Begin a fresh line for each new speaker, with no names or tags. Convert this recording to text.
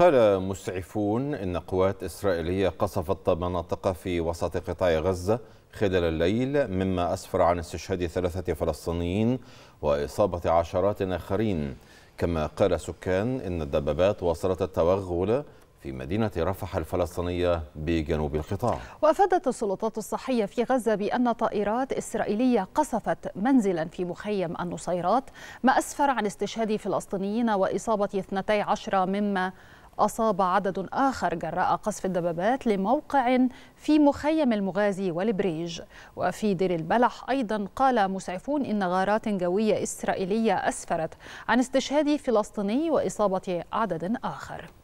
قال مسعفون إن قوات إسرائيلية قصفت مناطق في وسط قطاع غزة خلال الليل مما أسفر عن استشهاد ثلاثة فلسطينيين وإصابة عشرات آخرين كما قال سكان إن الدبابات واصلت التوغل في مدينة رفح الفلسطينية بجنوب القطاع
وأفادت السلطات الصحية في غزة بأن طائرات إسرائيلية قصفت منزلا في مخيم النصيرات ما أسفر عن استشهاد فلسطينيين وإصابة 12 مما أصاب عدد آخر جراء قصف الدبابات لموقع في مخيم المغازي والبريج وفي دير البلح أيضا قال مسعفون إن غارات جوية إسرائيلية أسفرت عن استشهاد فلسطيني وإصابة عدد آخر